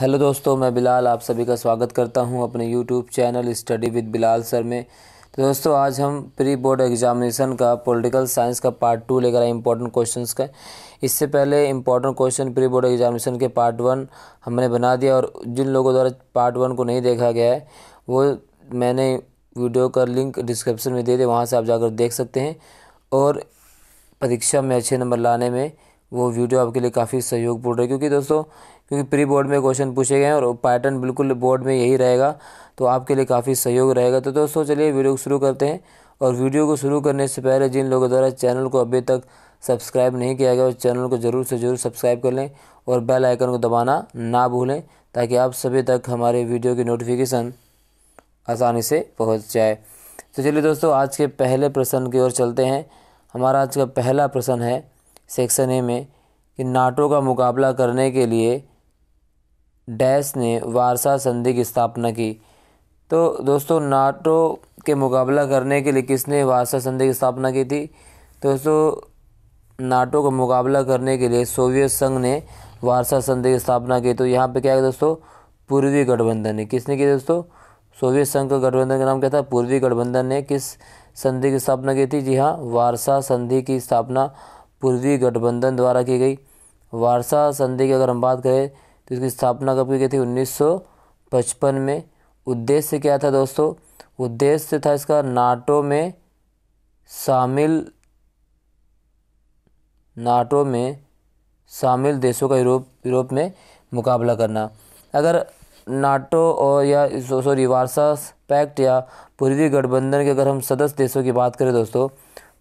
hello दोस्तों मैं बिलाल आप सभी का स्वागत करता हूं अपने YouTube channel study with Bilal sir में तो दोस्तों आज हम प्री बोर्ड एग्जामिनेशन का पॉलिटिकल साइंस का पार्ट टू लेकर आए इम्पोर्टेंट क्वेश्चंस का इससे पहले important question pre board examination के पार्ट वन हमने बना दिया और जिन लोगों द्वारा पार्ट वन को नहीं देखा गया है वो मैंने वीडियो का लिंक डिस्क्रिप्शन में दे दिया वहाँ से आप जाकर देख सकते हैं और परीक्षा में अच्छे नंबर लाने में वो वीडियो आपके लिए काफ़ी सहयोगपूर्ण है क्योंकि दोस्तों क्योंकि प्री बोर्ड में क्वेश्चन पूछे गए हैं और पैटर्न बिल्कुल बोर्ड में यही रहेगा तो आपके लिए काफ़ी सहयोग रहेगा तो दोस्तों चलिए वीडियो को शुरू करते हैं और वीडियो को शुरू करने से पहले जिन लोगों द्वारा चैनल को अभी तक सब्सक्राइब नहीं किया गया उस चैनल को ज़रूर से ज़रूर सब्सक्राइब कर लें और बेल आइकन को दबाना ना भूलें ताकि आप सभी तक हमारे वीडियो की नोटिफिकेशन आसानी से पहुंच जाए तो चलिए दोस्तों आज के पहले प्रश्न की ओर चलते हैं हमारा आज का पहला प्रश्न है सेक्शन ए में कि नाटो का मुकाबला करने के लिए डैश ने वारसा संधि की स्थापना की तो दोस्तों नाटो के मुकाबला करने के लिए किसने वारसा संधि की स्थापना की थी दोस्तों नाटो का मुकाबला करने के लिए सोवियत संघ ने वारसा संधि की स्थापना की तो यहाँ पे क्या है दोस्तों पूर्वी गठबंधन ने किसने की दोस्तों सोवियत संघ का गठबंधन का नाम क्या था पूर्वी गठबंधन ने किस संधि की स्थापना की थी जी हाँ वारसा संधि की स्थापना पूर्वी गठबंधन द्वारा की गई वारसा संधि की अगर हम बात करें तो इसकी स्थापना कब की गई थी 1955 में उद्देश्य क्या था दोस्तों उद्देश्य था इसका नाटो में शामिल नाटो में शामिल देशों का यूरोप यूरोप में मुकाबला करना अगर नाटो और या सॉरी वारसा पैक्ट या पूर्वी गठबंधन के अगर हम सदस्य देशों की बात करें दोस्तों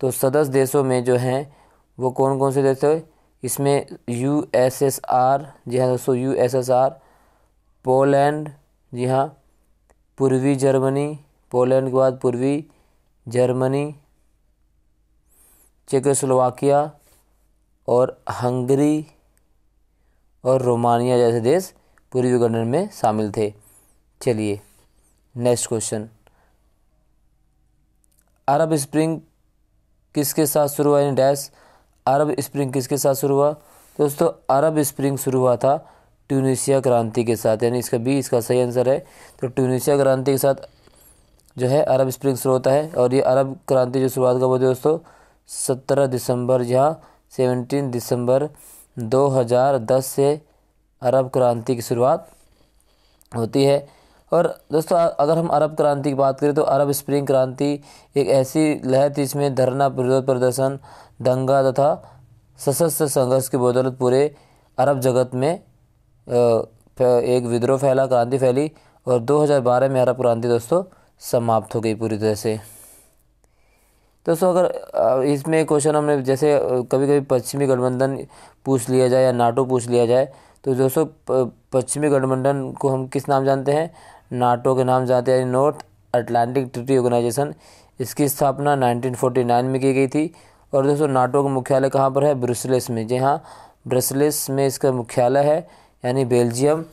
तो सदस्य देशों में जो हैं वो कौन कौन से देश थे इसमें यू एस एस आर जी हाँ दोस्तों U S S R Poland जी हाँ पूर्वी जर्मनी पोलैंड के बाद पूर्वी जर्मनी चेकोस्लोवाकिया और हंगरी और रोमानिया जैसे देश पूर्वी गठन में शामिल थे चलिए नेक्स्ट क्वेश्चन अरब स्प्रिंग किसके साथ शुरू हुआ डैश अरब स्प्रिंग किसके साथ शुरू हुआ दोस्तों अरब स्प्रिंग शुरू हुआ था ट्यूनिशिया क्रांति के साथ यानी इसका बी इसका सही आंसर है तो ट्यूनिशिया क्रांति के साथ जो है अरब स्प्रिंग शुरू होता है और ये अरब क्रांति जो शुरुआत का वो दोस्तों सत्रह दिसंबर जहाँ सेवनटीन दिसंबर 2010 से अरब क्रांति की शुरुआत होती है और दोस्तों अगर हम अरब क्रांति की बात करें तो अरब स्प्रिंग क्रांति एक ऐसी लहर थी जिसमें धरना विरोध प्रदर्शन दंगा तथा सशस्त्र संघर्ष की बदौलत पूरे अरब जगत में एक विद्रोह फैला क्रांति फैली और 2012 में अरब क्रांति दोस्तों समाप्त हो गई पूरी तरह से दोस्तों अगर इसमें क्वेश्चन हमने जैसे कभी कभी पश्चिमी गठबंधन पूछ लिया जाए या नाटो पूछ लिया जाए तो दोस्तों पश्चिमी गठबंधन को हम किस नाम जानते हैं नाटो के नाम जानते हैं नॉर्थ अटलांटिक ट्रिटी ऑर्गेनाइजेशन इसकी स्थापना 1949 में की गई थी और दोस्तों नाटो का मुख्यालय कहाँ पर है ब्रुसल्स में जी हाँ ब्रसल्स में इसका मुख्यालय है यानी बेल्जियम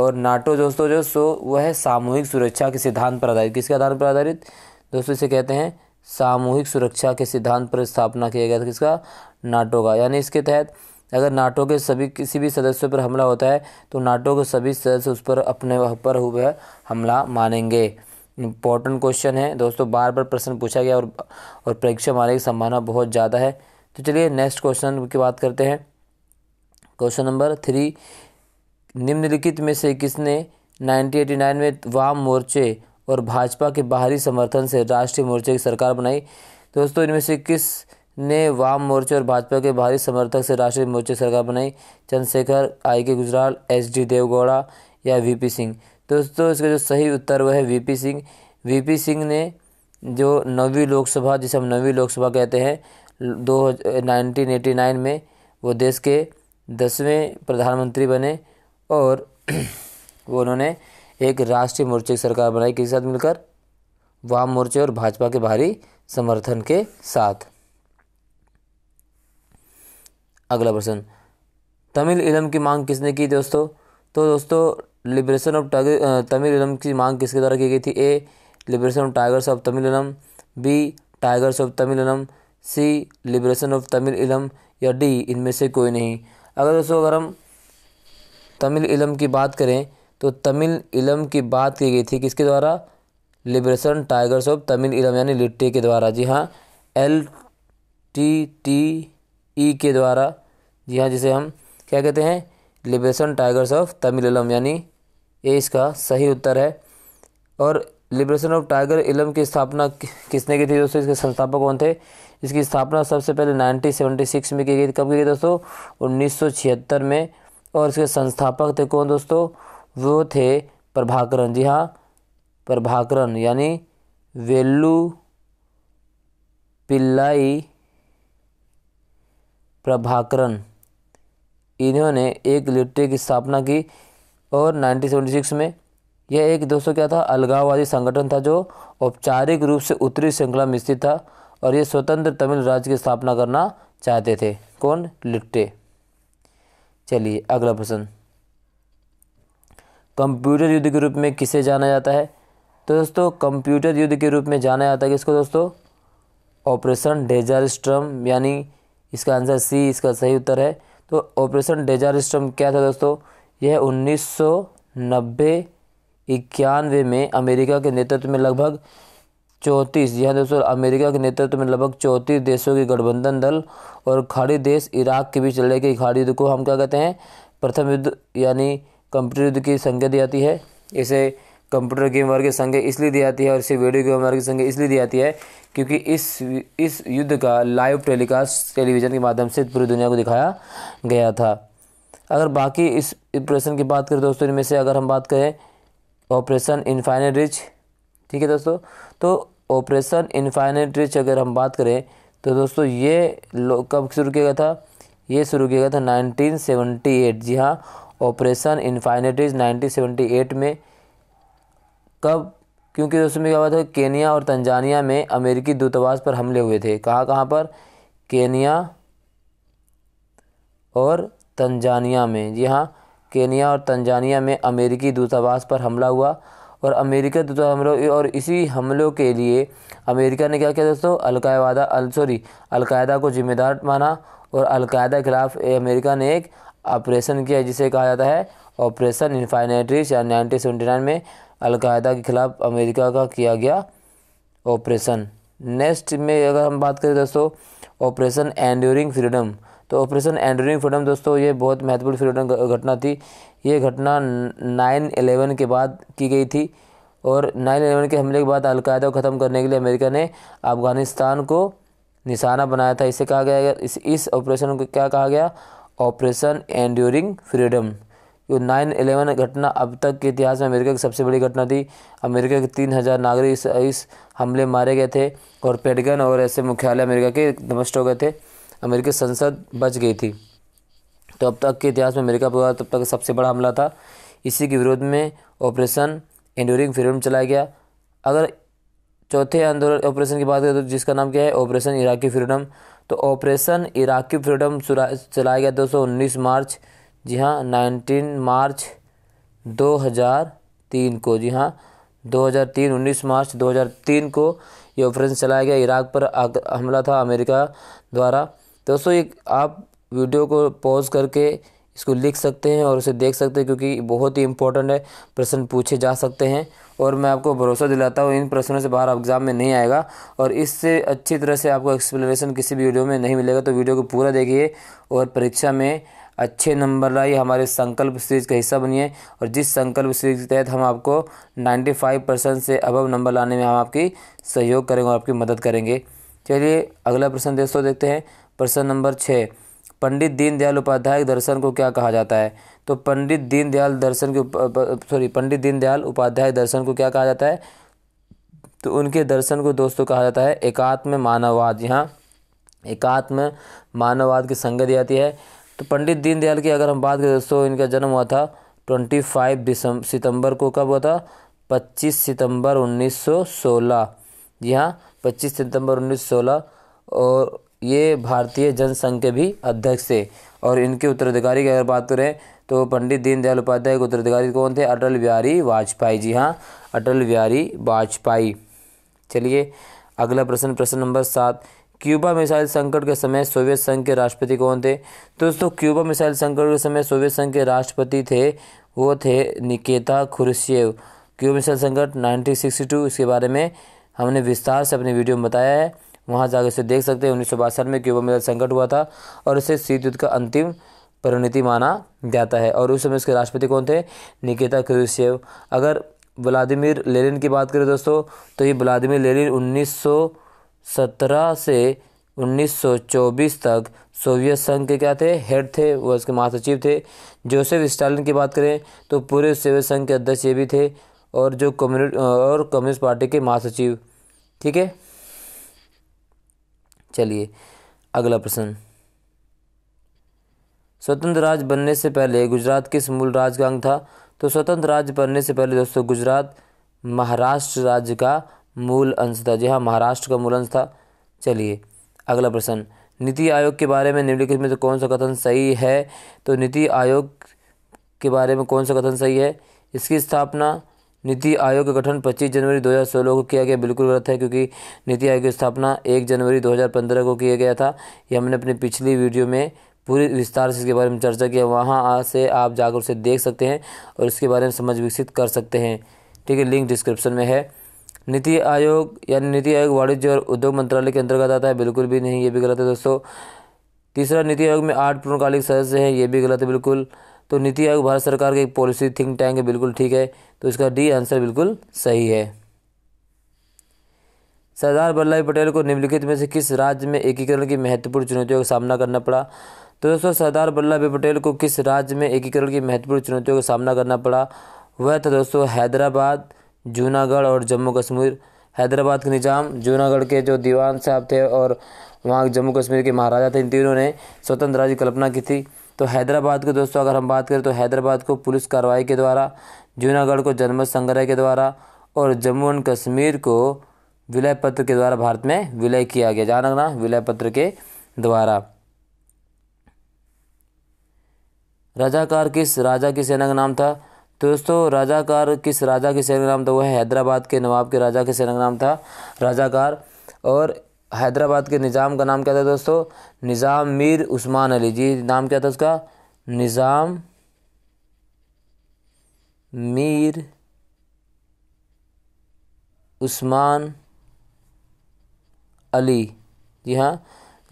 और नाटो दोस्तों जो सो वह है सामूहिक सुरक्षा के सिद्धांत पर आधारित किसके आधार पर आधारित दोस्तों इसे कहते हैं सामूहिक सुरक्षा के सिद्धांत पर स्थापना किया गया था किसका नाटो का यानी इसके तहत अगर नाटो के सभी किसी भी सदस्यों पर हमला होता है तो नाटो के सभी सदस्य उस पर अपने पर हुए हमला मानेंगे इंपॉर्टेंट क्वेश्चन है दोस्तों बार बार प्रश्न पूछा गया और और परीक्षा मारने की संभावना बहुत ज़्यादा है तो चलिए नेक्स्ट क्वेश्चन की बात करते हैं क्वेश्चन नंबर थ्री निम्नलिखित में से किसने 1989 में वाम मोर्चे और भाजपा के बाहरी समर्थन से राष्ट्रीय मोर्चे की सरकार बनाई दोस्तों इनमें से किस ने वाम मोर्चे और भाजपा के भारी समर्थक से राष्ट्रीय मोर्चे सरकार बनाई चंद्रशेखर आई के गुजराल एच डी देवगौड़ा या वीपी सिंह दोस्तों इसका जो सही उत्तर वह है वीपी सिंह वीपी सिंह ने जो नवी लोकसभा जिसे हम नवी लोकसभा कहते हैं दो नाइनटीन एटी नाइन में वो देश के दसवें प्रधानमंत्री बने और वो उन्होंने एक राष्ट्रीय मोर्चे की सरकार बनाई किसी साथ मिलकर वाम मोर्चे और भाजपा के भारी समर्थन के साथ अगला प्रश्न तमिल इलम की मांग किसने की दोस्तों तो दोस्तों लिबरेशन ऑफ टाइगर तमिल इलम की मांग किसके द्वारा की गई थी A Liberation of Tigers of Tamil Eelam B tigers of Tamil इलम सी लिबरेशन ऑफ तमिल इलम या डी इनमें से कोई नहीं अगर दोस्तों अगर हम तमिल इलम की बात करें तो तमिल इलम की बात की गई थी किसके द्वारा लिबरेशन टाइगर्स ऑफ तमिल इलम यानी लिट्टे के द्वारा जी हाँ L T T E e के द्वारा जी हाँ जिसे हम क्या कहते हैं लिबरेशन टाइगर्स ऑफ तमिल इलम यानी ये इसका सही उत्तर है और लिबरेशन ऑफ टाइगर इलम की स्थापना किसने की थी दोस्तों इसके संस्थापक कौन थे इसकी स्थापना सबसे पहले 1976 में की गई कब की गई दोस्तों उन्नीस में और इसके संस्थापक थे कौन दोस्तों वो थे प्रभाकरण जी हाँ प्रभाकरण यानी वेल्लू पिल्लाई प्रभाकरण इन्होंने एक लिट्टे की स्थापना की और 1976 में यह एक दोस्तों क्या था अलगाववादी संगठन था जो औपचारिक रूप से उत्तरी श्रृंखला में स्थित था और ये स्वतंत्र तमिल राज्य की स्थापना करना चाहते थे कौन लिट्टे चलिए अगला प्रश्न कंप्यूटर युद्ध के रूप में किसे जाना जाता है तो दोस्तों कंप्यूटर युद्ध के रूप में जाना जाता है किसको दोस्तों ऑपरेशन डेजर स्ट्रम यानी इसका आंसर सी इसका सही उत्तर है तो ऑपरेशन डेजार स्टम क्या था दोस्तों यह उन्नीस सौ नब्बे इक्यानवे में अमेरिका के नेतृत्व में लगभग चौंतीस यह हाँ दोस्तों अमेरिका के नेतृत्व में लगभग चौंतीस देशों के गठबंधन दल और खाड़ी देश इराक के बीच लड़े गई खाड़ी युद्ध को हम क्या कहते हैं प्रथम युद्ध यानी कंप्यूटर युद्ध की संज्ञा दी जाती है इसे कंप्यूटर गेम वर्ग की संख्या इसलिए दी जाती है और इसे वीडियो गेम वर्ग की संख्या इसलिए दी जाती है क्योंकि इस इस युद्ध का लाइव टेलीकास्ट टेलीविज़न के माध्यम से पूरी दुनिया को दिखाया गया था अगर बाकी इस ऑपरेशन की बात करें दोस्तों इनमें से अगर हम बात करें ऑपरेशन इनफाइनेट रिच ठीक है दोस्तों तो ऑपरेशन इनफाइनेट रिच अगर हम बात करें तो दोस्तों ये कब शुरू किया गया था ये शुरू किया गया था 1978 जी हाँ ऑपरेशन इनफाइनेट रिच नाइनटीन में कब क्योंकि दोस्तों में क्या हुआ था केनिया और तंजानिया में अमेरिकी दूतावास पर हमले हुए थे कहाँ कहाँ पर केनिया और तंजानिया में जी हाँ केनिया और तंजानिया में अमेरिकी दूतावास पर हमला हुआ और अमेरिका दूता हमलों और इसी हमलों के लिए अमेरिका ने क्या किया दोस्तों अलकायदा अल सॉरी अलकायदा को जिम्मेदार माना और अलकायदा के खिलाफ अमेरिका ने एक ऑपरेशन किया जिसे कहा जाता है ऑपरेशन इन्फाइनेटरीज या नाइनटीन सेवेंटी नाइन में अलकायदा के ख़िलाफ़ अमेरिका का किया गया ऑपरेशन नेक्स्ट में अगर हम बात करें दोस्तों ऑपरेशन एंडोरिंग फ्रीडम तो ऑपरेशन एंडोरिंग फ्रीडम दोस्तों ये बहुत महत्वपूर्ण फ्रीडम घटना थी ये घटना नाइन एलेवन के बाद की गई थी और नाइन एलेवन के हमले के बाद अलकायदा को ख़त्म करने के लिए अमेरिका ने अफ़गानिस्तान को निशाना बनाया था इसे कहा गया इस इस ऑपरेशन को क्या कहा गया ऑपरेशन एंड्यूरिंग फ्रीडम जो नाइन एलेवन घटना अब तक के इतिहास में अमेरिका की सबसे बड़ी घटना थी अमेरिका के तीन हज़ार नागरिक इस, इस हमले मारे गए थे और पेडगन और ऐसे मुख्यालय अमेरिका के ध्वस्त हो गए थे अमेरिकी संसद बच गई थी तो अब तक के इतिहास में अमेरिका पर तब तक सबसे बड़ा हमला था इसी के विरोध में ऑपरेशन एंडोरिंग फ्रीडम चलाया गया अगर चौथे आंदोलन ऑपरेशन की बात करें तो जिसका नाम क्या है ऑपरेशन इराकी फ्रीडम तो ऑपरेशन इराकी फ्रीडम चलाया गया दो मार्च जी हाँ नाइनटीन मार्च दो हज़ार तीन को जी हाँ 2003 19 मार्च 2003 को ये ऑपरेशन चलाया गया इराक पर हमला था अमेरिका द्वारा दोस्तों एक आप वीडियो को पॉज करके इसको लिख सकते हैं और उसे देख सकते हैं क्योंकि बहुत ही इंपॉर्टेंट है प्रश्न पूछे जा सकते हैं और मैं आपको भरोसा दिलाता हूँ इन प्रश्नों से बाहर एग्ज़ाम में नहीं आएगा और इससे अच्छी तरह से आपको एक्सप्लेनेशन किसी भी वीडियो में नहीं मिलेगा तो वीडियो को पूरा देखिए और परीक्षा में अच्छे नंबर लाए हमारे संकल्प सीरीज का हिस्सा बनिए और जिस संकल्प सीरीज के तहत हम आपको 95 परसेंट से अबव नंबर लाने में हम आपकी सहयोग करेंगे और आपकी मदद करेंगे चलिए अगला प्रश्न दोस्तों देखते हैं प्रश्न नंबर छः पंडित दीनदयाल उपाध्याय दर्शन को क्या कहा जाता है तो पंडित दीनदयाल दर्शन के सॉरी पंडित दीनदयाल उपाध्याय दर्शन को क्या कहा जाता है तो उनके दर्शन को दोस्तों कहा जाता है एकात्म मानववाद यहाँ एकात्म मानववाद की संगत आती है तो पंडित दीनदयाल की अगर हम बात करें दोस्तों इनका जन्म हुआ था ट्वेंटी फाइव दिसंबर सितंबर को कब हुआ था पच्चीस सितंबर उन्नीस सौ सोलह जी हाँ पच्चीस सितंबर उन्नीस सौ सोलह और ये भारतीय जनसंघ के भी अध्यक्ष थे और इनके उत्तराधिकारी की अगर बात करें तो पंडित दीनदयाल उपाध्याय के उत्तराधिकारी कौन थे अटल बिहारी वाजपेयी जी हाँ अटल बिहारी वाजपेयी चलिए अगला प्रश्न प्रश्न नंबर सात क्यूबा मिसाइल संकट के समय सोवियत संघ के राष्ट्रपति कौन थे दोस्तों क्यूबा मिसाइल संकट के समय सोवियत संघ के राष्ट्रपति थे वो थे निकेता खुरशेव क्यूबा मिसाइल संकट 1962 इसके बारे में हमने विस्तार से अपने वीडियो में बताया है वहाँ जाकर उसे देख सकते हैं उन्नीस में क्यूबा मिसाइल संकट हुआ था और इसे शीत युद्ध का अंतिम परिणति माना जाता है और उस समय उसके राष्ट्रपति कौन थे निकेता क्रुशेव अगर व्लादिमिर लेलिन की बात करें दोस्तों तो ये व्लादिमिर लेलिन उन्नीस सत्रह से 1924 तक सोवियत संघ के क्या थे हेड थे वो इसके महासचिव थे जोसेफ स्टालिन की बात करें तो पूरे सोवियत संघ के अध्यक्ष ये भी थे और जो कम्युनिस्ट और कम्युनिस्ट पार्टी के महासचिव ठीक है चलिए अगला प्रश्न स्वतंत्र राज्य बनने से पहले गुजरात किस मूल राज्य का अंग था तो स्वतंत्र राज्य बनने से पहले दोस्तों गुजरात महाराष्ट्र राज्य का मूल अंश था जी हाँ महाराष्ट्र का मूल अंश था चलिए अगला प्रश्न नीति आयोग के बारे में निम्नलिखित में से कौन सा कथन सही है तो नीति आयोग के बारे में कौन सा कथन सही है इसकी स्थापना नीति आयोग का गठन 25 जनवरी 2016 को किया गया बिल्कुल गलत है क्योंकि नीति आयोग की स्थापना 1 जनवरी 2015 को किया गया था ये हमने अपनी पिछली वीडियो में पूरी विस्तार से इसके बारे में चर्चा किया वहाँ से आप जाकर उसे देख सकते हैं और इसके बारे में समझ विकसित कर सकते हैं ठीक है लिंक डिस्क्रिप्शन में है नीति आयोग यानी नीति आयोग वाणिज्य और उद्योग मंत्रालय के अंतर्गत आता है बिल्कुल भी नहीं ये भी गलत है दोस्तों तीसरा नीति आयोग में आठ पूर्णकालिक सदस्य हैं ये भी गलत है बिल्कुल तो नीति आयोग भारत सरकार की एक पॉलिसी थिंक टैंक है बिल्कुल ठीक है तो इसका डी आंसर बिल्कुल सही है सरदार वल्लभ भाई पटेल को निम्नलिखित में से किस राज्य में एकीकरण की महत्वपूर्ण चुनौतियों का सामना करना पड़ा तो दोस्तों सरदार वल्लभ भाई पटेल को किस राज्य में एकीकरण की महत्वपूर्ण चुनौतियों का सामना करना पड़ा वह था दोस्तों हैदराबाद जूनागढ़ और जम्मू कश्मीर हैदराबाद के निज़ाम जूनागढ़ के जो दीवान साहब थे और वहाँ जम्मू कश्मीर के महाराजा थे इन तीनों ने स्वतंत्र राज्य कल्पना की थी तो हैदराबाद को दोस्तों अगर हम बात करें तो हैदराबाद को पुलिस कार्रवाई के द्वारा जूनागढ़ को जनमत संग्रह के द्वारा और जम्मू एंड कश्मीर को विलय पत्र के द्वारा भारत में विलय किया गया जान ना विलय पत्र के द्वारा रजाकार किस राजा की सेना का नाम था तो दोस्तों राजाकार किस राजा के सैनिक का नाम था वह हैदराबाद के नवाब के राजा के सैनिक का नाम था राजाकार और हैदराबाद के निज़ाम का नाम क्या था दोस्तों निज़ाम मीर उस्मान अली जी नाम क्या था उसका निज़ाम मीर उस्मान अली जी हाँ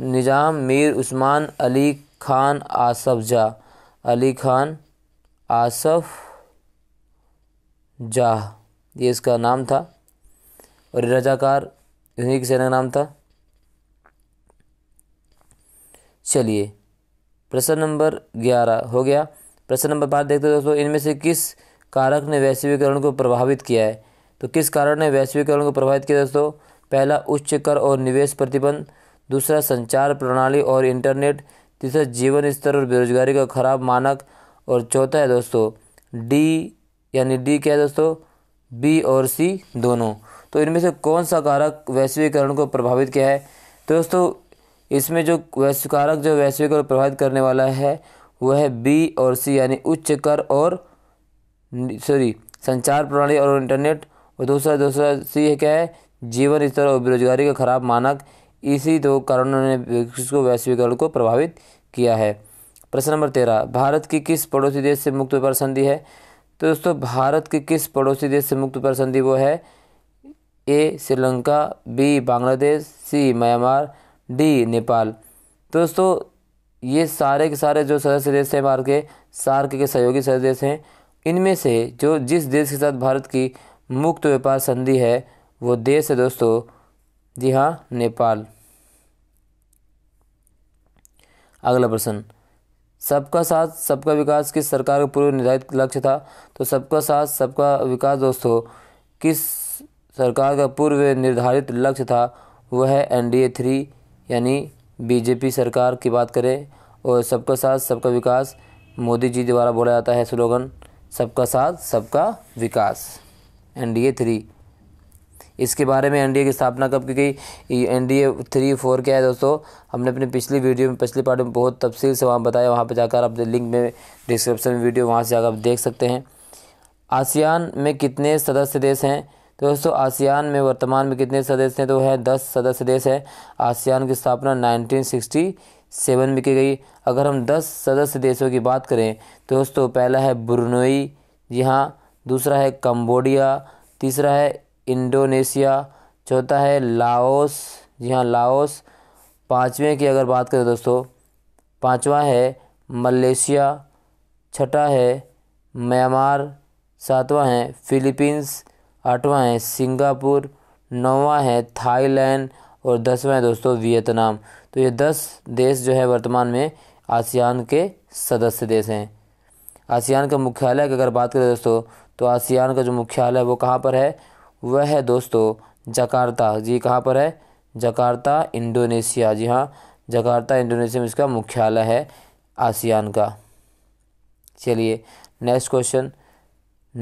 निज़ाम मीर उस्मान अली खान आसफ जा अली खान आसफ़ जाह ये इसका नाम था और रजाकार इन्हीं की सेना का नाम था चलिए प्रश्न नंबर ग्यारह हो गया प्रश्न नंबर पाँच देखते हैं दोस्तों इनमें से किस कारक ने वैश्वीकरण को प्रभावित किया है तो किस कारण ने वैश्वीकरण को प्रभावित किया दोस्तों पहला उच्च कर और निवेश प्रतिबंध दूसरा संचार प्रणाली और इंटरनेट तीसरा जीवन स्तर और बेरोजगारी का खराब मानक और चौथा है दोस्तों डी यानी डी क्या है दोस्तों बी और सी दोनों तो इनमें से कौन सा कारक वैश्वीकरण को प्रभावित किया है तो दोस्तों इसमें जो वैश्विकारक कारक जो वैश्वीकरण प्रभावित करने वाला है वह है बी और सी यानी उच्च कर और सॉरी संचार प्रणाली और इंटरनेट और दूसरा दूसरा सी है क्या है जीवन स्तर और बेरोजगारी का खराब मानक इसी दो कारणों ने इसको वैश्वीकरण को प्रभावित किया है प्रश्न नंबर तेरह भारत की किस पड़ोसी देश से मुक्त व्यापार संधि है तो दोस्तों भारत के किस पड़ोसी देश से मुक्त पर संधि वो है A Sri Lanka B Bangladesh C Myanmar D Nepal तो दोस्तों ये सारे के सारे जो सदस्य देश हैं भारत के सार्क के सहयोगी सदस्य देश हैं इनमें से जो जिस देश के साथ भारत की मुक्त व्यापार संधि है वो देश है दोस्तों जी हाँ नेपाल अगला प्रश्न सबका साथ सबका विकास किस सरकार का पूर्व निर्धारित लक्ष्य था तो सबका साथ सबका विकास दोस्तों किस सरकार का पूर्व निर्धारित लक्ष्य था वह है एन डी ए थ्री यानी बीजेपी सरकार की बात करें और सबका साथ सबका विकास मोदी जी द्वारा बोला जाता है स्लोगन सबका साथ सबका विकास एन डी ए थ्री इसके बारे में एनडीए की स्थापना कब की गई एनडीए थ्री फोर क्या है दोस्तों हमने अपनी पिछली वीडियो में पिछली पार्ट में बहुत तफसील से वहाँ बताया वहाँ पर जाकर आप लिंक में डिस्क्रिप्शन में वीडियो वहाँ से जाकर आप देख सकते हैं आसियान में कितने सदस्य देश हैं तो दोस्तों आसियान में वर्तमान में कितने सदस्य हैं तो है दस सदस्य देश है आसियान की स्थापना नाइनटीन में की गई अगर हम दस सदस्य देशों की बात करें तो दोस्तों पहला है ब्रुनोई जी हाँ दूसरा है कम्बोडिया तीसरा है इंडोनेशिया चौथा है लाओस जी हाँ लाओस पाँचवें की अगर बात करें दोस्तों पाँचवा है मलेशिया छठा है म्यांमार सातवां है फिलीपींस आठवां है सिंगापुर नौवां है थाईलैंड और दसवां है दोस्तों वियतनाम तो ये दस देश जो है वर्तमान में आसियान के सदस्य देश हैं आसियान का मुख्यालय की अगर बात करें दोस्तों तो आसियान का जो मुख्यालय है वो कहाँ पर है वह है दोस्तों जकार्ता जी कहाँ पर है जकार्ता इंडोनेशिया जी हाँ जकार्ता इंडोनेशिया में इसका मुख्यालय है आसियान का चलिए नेक्स्ट क्वेश्चन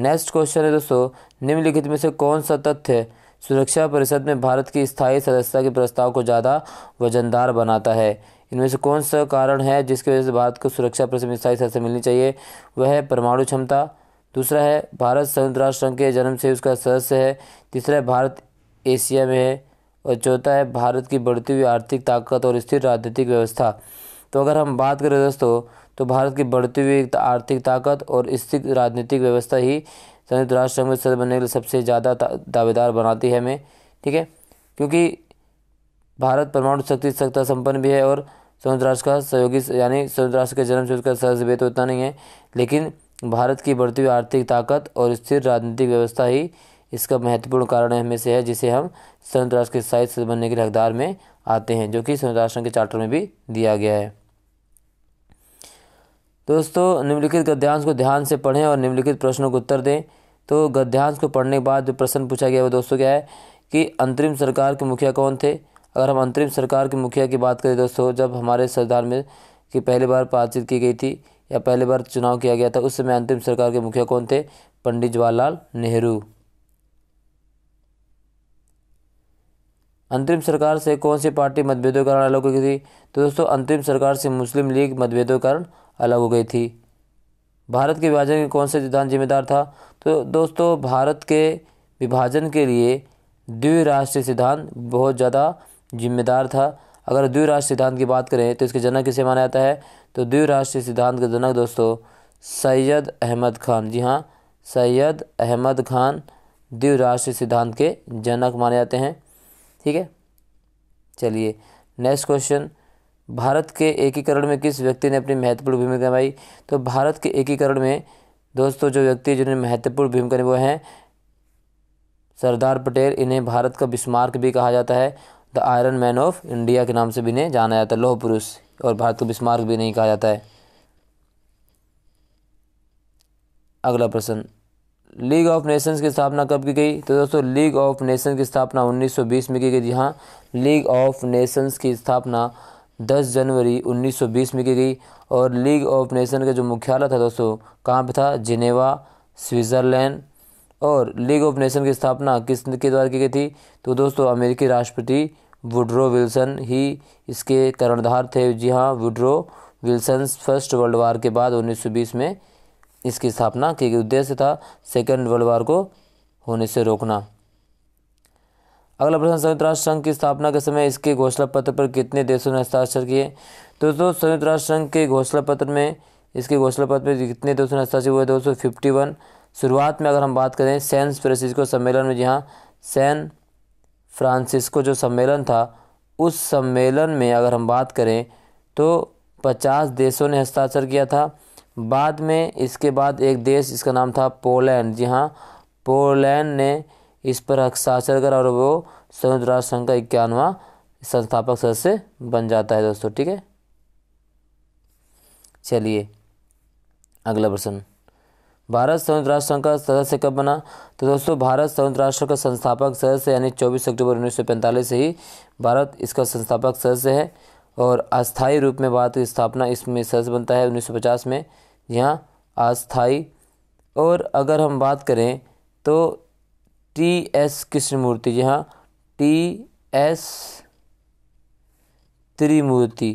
नेक्स्ट क्वेश्चन है दोस्तों निम्नलिखित में से कौन सा तथ्य सुरक्षा परिषद में भारत की स्थायी सदस्यता के प्रस्ताव को ज़्यादा वजनदार बनाता है इनमें से कौन सा कारण है जिसकी वजह से भारत को सुरक्षा परिषद में स्थायी सदस्य मिलनी चाहिए वह है परमाणु क्षमता दूसरा है भारत संयुक्त राष्ट्र संघ के जन्म से उसका सदस्य है तीसरा है भारत एशिया में है और चौथा है भारत की बढ़ती हुई आर्थिक ताकत और स्थिर राजनीतिक व्यवस्था तो अगर हम बात करें दोस्तों तो भारत की बढ़ती हुई आर्थिक ताकत और स्थिर राजनीतिक व्यवस्था ही संयुक्त राष्ट्र संघ में सदस्य बनने के लिए सबसे ज़्यादा दावेदार बनाती है हमें ठीक है क्योंकि भारत परमाणु शक्ति सत्ता संपन्न भी है और संयुक्त राष्ट्र का सहयोगी यानी संयुक्त राष्ट्र के जन्म से उसका सदस्य भी तो उतना नहीं है लेकिन भारत की बढ़ती हुई आर्थिक ताकत और स्थिर राजनीतिक व्यवस्था ही इसका महत्वपूर्ण कारण में से है जिसे हम संयुक्त राष्ट्र के साहित्य बनने के हकदार में आते हैं जो कि संयुक्त राष्ट्र के चार्टर में भी दिया गया है दोस्तों निम्नलिखित गद्यांश को ध्यान से पढ़ें और निम्नलिखित प्रश्नों को उत्तर दें तो गद्यांश को पढ़ने के बाद जो प्रश्न पूछा गया वो दोस्तों क्या है कि अंतरिम सरकार के मुखिया कौन थे अगर हम अंतरिम सरकार के मुखिया की बात करें दोस्तों जब हमारे संविधान में की पहली बार बातचीत की गई थी या पहली बार चुनाव किया गया था उस समय अंतिम सरकार के मुखिया कौन थे पंडित जवाहरलाल नेहरू अंतरिम सरकार से कौन सी पार्टी मतभेदों के कारण अलग हो गई थी तो दोस्तों अंतरिम सरकार से मुस्लिम लीग मतभेदों के कारण अलग हो गई थी भारत के विभाजन के कौन सा विधान जिम्मेदार था तो दोस्तों भारत के विभाजन के लिए द्विराष्ट्रीय सिद्धांत बहुत ज़्यादा जिम्मेदार था अगर द्विराष्ट्र सिद्धांत की बात करें तो इसके जनक किसे माना जाता है तो द्विराष्ट्रीय सिद्धांत के जनक दोस्तों सैयद अहमद खान जी हाँ सैयद अहमद खान द्विराष्ट्रीय सिद्धांत के जनक माने जाते हैं ठीक है चलिए नेक्स्ट क्वेश्चन भारत के एकीकरण में किस व्यक्ति ने अपनी महत्वपूर्ण भूमिका निभाई तो भारत के एकीकरण में दोस्तों जो व्यक्ति जिन्होंने महत्वपूर्ण भूमिका निभाई हैं सरदार पटेल इन्हें भारत का बिस्मार्क भी कहा जाता है the Iron Man of India के नाम से भी इन्हें जाना जाता है लौह पुरुष और भारत को बिस्मार्क भी नहीं कहा जाता है अगला प्रश्न लीग ऑफ नेशंस की स्थापना कब की गई तो दोस्तों लीग ऑफ नेशंस की स्थापना 1920 में की गई जी हाँ लीग ऑफ नेशंस की स्थापना 10 जनवरी 1920 में की गई और लीग ऑफ नेशन का जो मुख्यालय था दोस्तों कहाँ पे था जिनेवा स्विट्ज़रलैंड और लीग ऑफ नेशन की स्थापना किस के द्वारा की गई थी तो दोस्तों अमेरिकी राष्ट्रपति वुड्रो विल्सन ही इसके कर्णधार थे जी हाँ Woodrow Wilson First World War के बाद 1920 में इसकी स्थापना के उद्देश्य था सेकेंड वर्ल्ड वार को होने से रोकना अगला प्रश्न संयुक्त राष्ट्र संघ की स्थापना के समय इसके घोषणा पत्र पर कितने देशों ने हस्ताक्षर किए दोस्तों संयुक्त राष्ट्र संघ के घोषणा पत्र में इसके घोषणा पत्र में कितने देशों ने हस्ताक्षर हुए दो सौ फिफ्टी वन शुरुआत में अगर हम बात करें सैन फ्रेसिस्को सम्मेलन में जी हाँ सैन फ्रांसिस्को जो सम्मेलन था उस सम्मेलन में अगर हम बात करें तो पचास देशों ने हस्ताक्षर किया था बाद में इसके बाद एक देश इसका नाम था पोलैंड जी हाँ पोलैंड ने इस पर हस्ताक्षर कर और वो संयुक्त राष्ट्र संघ का इक्यानवा संस्थापक सदस्य बन जाता है दोस्तों ठीक है चलिए अगला प्रश्न भारत संयुक्त राष्ट्र संघ का सदस्य कब बना तो दोस्तों भारत संयुक्त राष्ट्र का संस्थापक सदस्य यानी 24 अक्टूबर 1945 से ही भारत इसका संस्थापक सदस्य है और अस्थायी रूप में भारत की स्थापना इसमें सदस्य बनता है 1950 में यहाँ अस्थायी और अगर हम बात करें तो टी एस कृष्णमूर्ति यहाँ टी एस त्रिमूर्ति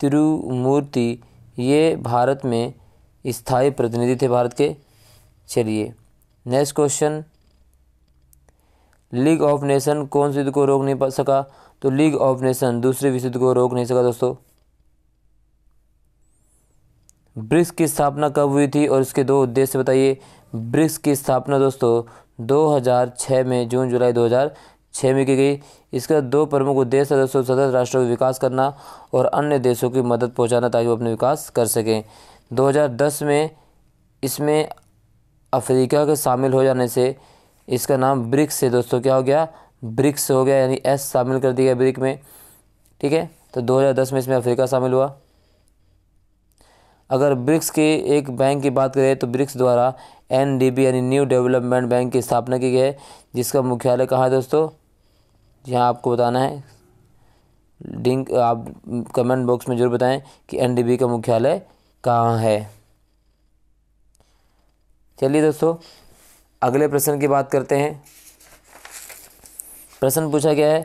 त्रिमूर्ति ये भारत में स्थायी प्रतिनिधि थे भारत के चलिए next question League of Nation कौन से युद्ध को रोक नहीं सका तो लीग ऑफ नेशन दूसरे विश्व युद्ध को रोक नहीं सका दोस्तों ब्रिक्स की स्थापना कब हुई थी और इसके दो उद्देश्य बताइए ब्रिक्स की स्थापना दोस्तों 2006 में जून जुलाई 2006 में की गई इसका दो प्रमुख उद्देश्य है दोस्तों सदस्य राष्ट्रों का विकास करना और अन्य देशों की मदद पहुंचाना ताकि वो अपने विकास कर सकें 2010 में इसमें अफ्रीका के शामिल हो जाने से इसका नाम ब्रिक्स है दोस्तों क्या हो गया ब्रिक्स हो गया यानी एस शामिल कर दिया ब्रिक में ठीक है तो 2010 में इसमें अफ्रीका शामिल हुआ अगर ब्रिक्स के एक बैंक की बात करें तो ब्रिक्स द्वारा एन यानी न्यू डेवलपमेंट बैंक की स्थापना की गई है जिसका मुख्यालय कहाँ है दोस्तों जी हाँ आपको बताना है डिंक आप कमेंट बॉक्स में जरूर बताएं कि एन का मुख्यालय कहाँ है चलिए दोस्तों अगले प्रश्न की बात करते हैं प्रश्न पूछा गया है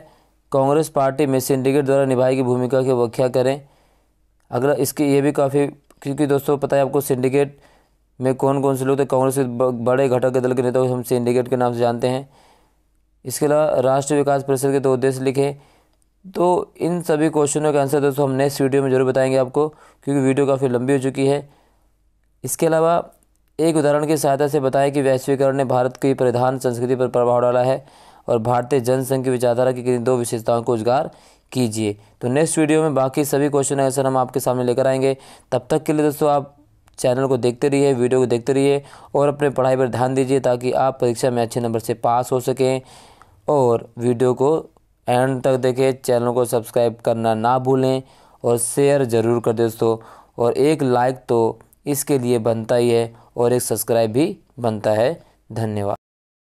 कांग्रेस पार्टी में सिंडिकेट द्वारा निभाई की भूमिका की व्याख्या करें अगला इसकी ये भी काफ़ी क्योंकि दोस्तों पता है आपको सिंडिकेट में कौन कौन से लोग थे कांग्रेस के बड़े घटक के दल के नेता हम सिंडिकेट के नाम से जानते हैं इसके अलावा राष्ट्रीय विकास परिषद के दो उद्देश्य लिखें तो इन सभी क्वेश्चनों के आंसर दोस्तों हम नेक्स्ट वीडियो में जरूर बताएंगे आपको क्योंकि वीडियो काफ़ी लंबी हो चुकी है इसके अलावा एक उदाहरण की सहायता से बताएं कि वैश्वीकरण ने भारत की प्रधान संस्कृति पर प्रभाव डाला है और भारतीय जनसंघ की विचारधारा की किन दो विशेषताओं को उजगार कीजिए तो नेक्स्ट वीडियो में बाकी सभी क्वेश्चन आंसर हम आपके सामने लेकर आएंगे तब तक के लिए दोस्तों आप चैनल को देखते रहिए वीडियो को देखते रहिए और अपने पढ़ाई पर ध्यान दीजिए ताकि आप परीक्षा में अच्छे नंबर से पास हो सकें और वीडियो को एंड तक देखें चैनल को सब्सक्राइब करना ना भूलें और शेयर ज़रूर कर दोस्तों और एक लाइक तो इसके लिए बनता ही है और एक सब्सक्राइब भी बनता है धन्यवाद